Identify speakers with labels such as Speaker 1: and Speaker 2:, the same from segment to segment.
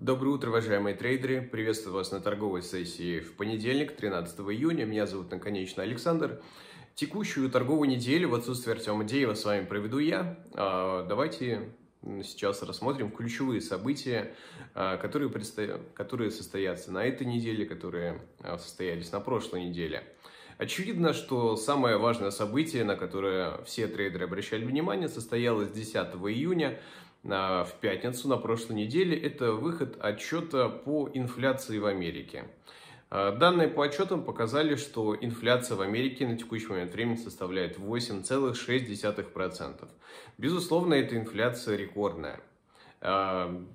Speaker 1: Доброе утро, уважаемые трейдеры! Приветствую вас на торговой сессии в понедельник, 13 июня. Меня зовут наконечно Александр. Текущую торговую неделю в отсутствие Артема Деева с вами проведу я. А, давайте сейчас рассмотрим ключевые события, а, которые, предсто... которые состоятся на этой неделе, которые а, состоялись на прошлой неделе. Очевидно, что самое важное событие, на которое все трейдеры обращали внимание, состоялось 10 июня а, в пятницу на прошлой неделе. Это выход отчета по инфляции в Америке. А, данные по отчетам показали, что инфляция в Америке на текущий момент времени составляет 8,6%. Безусловно, эта инфляция рекордная.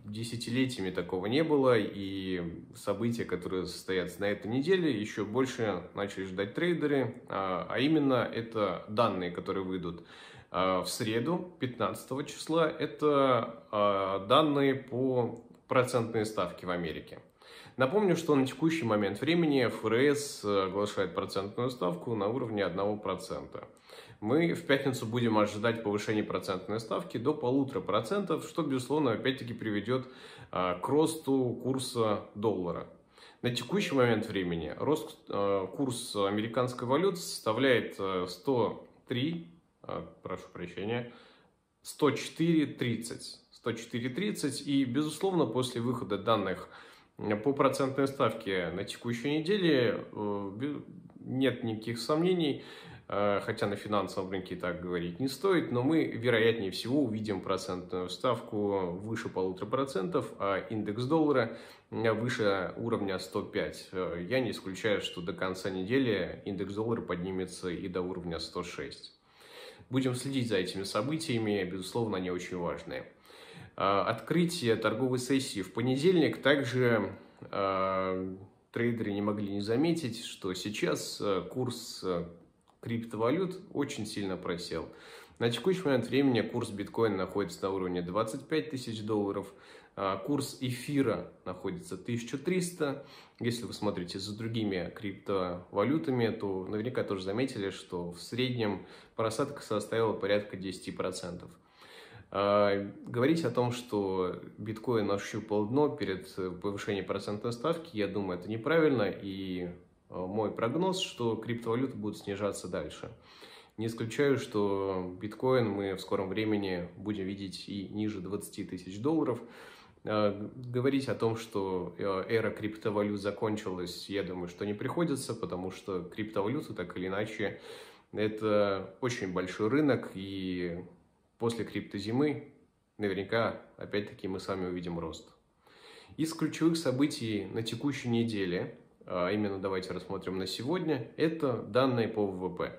Speaker 1: Десятилетиями такого не было, и события, которые состоятся на этой неделе, еще больше начали ждать трейдеры, а, а именно это данные, которые выйдут а, в среду, 15 числа, это а, данные по процентной ставке в Америке. Напомню, что на текущий момент времени ФРС э, оглашает процентную ставку на уровне 1%. Мы в пятницу будем ожидать повышения процентной ставки до полутора процентов, что, безусловно, опять-таки приведет э, к росту курса доллара. На текущий момент времени рост э, курс американской валюты составляет 103, э, э, прошу прощения, 104.30. 104.30 и, безусловно, после выхода данных по процентной ставке на текущей неделе э, нет никаких сомнений, э, хотя на финансовом рынке так говорить не стоит, но мы, вероятнее всего, увидим процентную ставку выше полутора процентов, а индекс доллара э, выше уровня 105. Я не исключаю, что до конца недели индекс доллара поднимется и до уровня 106. Будем следить за этими событиями, безусловно, они очень важные. Э, открытие торговой сессии в понедельник также э, трейдеры не могли не заметить, что сейчас э, курс криптовалют очень сильно просел. На текущий момент времени курс биткоина находится на уровне 25 тысяч долларов, курс эфира находится 1300. Если вы смотрите за другими криптовалютами, то наверняка тоже заметили, что в среднем просадка составила порядка 10%. А, говорить о том, что биткоин ощупал дно перед э, повышением процентной ставки, я думаю, это неправильно. И э, мой прогноз, что криптовалюты будут снижаться дальше. Не исключаю, что биткоин мы в скором времени будем видеть и ниже 20 тысяч долларов. А, говорить о том, что э, эра криптовалют закончилась, я думаю, что не приходится, потому что криптовалюта так или иначе это очень большой рынок, и после криптозимы наверняка опять-таки мы с вами увидим рост. Из ключевых событий на текущей неделе, а именно давайте рассмотрим на сегодня, это данные по ВВП.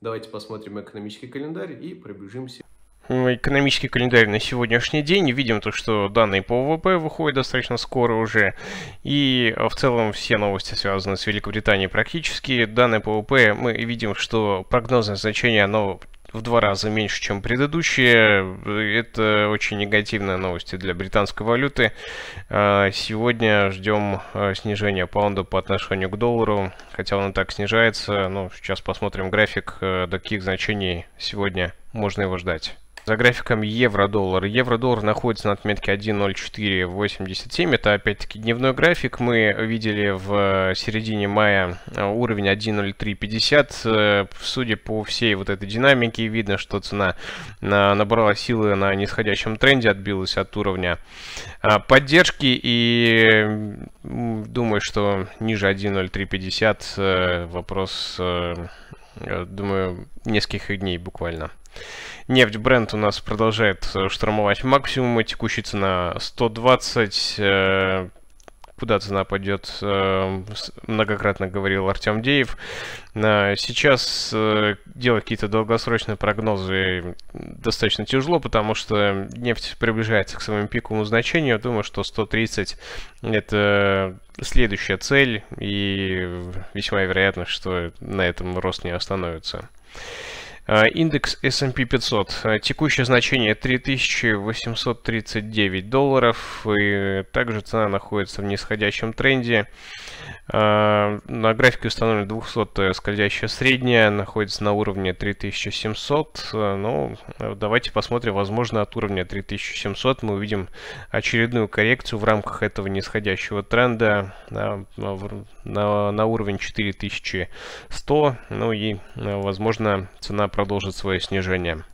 Speaker 1: Давайте посмотрим экономический календарь и пробежимся ну, экономический календарь на сегодняшний день. Видим то, что данные по ВВП выходят достаточно скоро уже. И а, в целом все новости связаны с Великобританией практически. Данные по ВВП мы видим, что прогнозное значение оно в два раза меньше, чем предыдущие. Это очень негативные новости для британской валюты. А, сегодня ждем а, снижения паунда по отношению к доллару, хотя он и так снижается. Но сейчас посмотрим график, э, до каких значений сегодня можно его ждать. За графиком евро-доллар. Евро-доллар находится на отметке 1.0487. Это опять-таки дневной график. Мы видели в э, середине мая э, уровень 1.0350. Э, судя по всей вот этой динамике, видно, что цена набрала силы на нисходящем тренде, отбилась от уровня поддержки. И думаю, что ниже 1.0350 вопрос, думаю, нескольких дней буквально. Нефть бренд у нас продолжает э, штурмовать максимумы. Текущая цена 120 э, куда цена пойдет, э, многократно говорил Артем Деев. Сейчас делать какие-то долгосрочные прогнозы достаточно тяжело, потому что нефть приближается к своему пиковому значению. Думаю, что 130 это следующая цель, и весьма вероятно, что на этом рост не остановится. Э, индекс S&P 500. Э, текущее значение 3839 долларов. И также цена находится в нисходящем тренде. Э, на графике установлена 200 скользящая средняя. Находится на уровне 3700. Ну, давайте посмотрим. Возможно, от уровня 3700 мы увидим очередную коррекцию в рамках этого нисходящего тренда на, на, на уровень 4100. Ну и, возможно, цена продолжит свое снижение.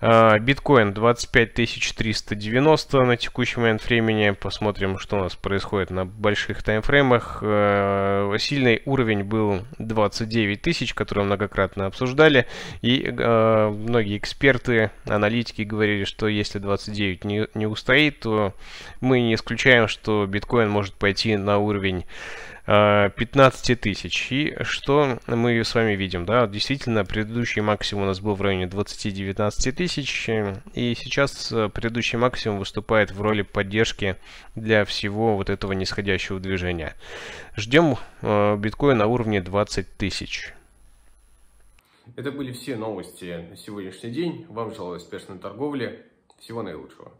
Speaker 1: А, биткоин 25390 на текущий момент времени. Посмотрим, что у нас происходит на больших таймфреймах. А, сильный уровень был 29 тысяч, который многократно обсуждали. И а, многие эксперты, аналитики говорили, что если 29 не, не устоит, то мы не исключаем, что биткоин может пойти на уровень 15 э, тысяч. И что мы с вами видим? Да, действительно, предыдущий максимум у нас был в районе 20-19 тысяч. Э, и сейчас э, предыдущий максимум выступает в роли поддержки для всего вот этого нисходящего движения. Ждем биткоин на уровне 20 тысяч. Это были все новости на сегодняшний день. Вам желаю успешной торговли. Всего наилучшего.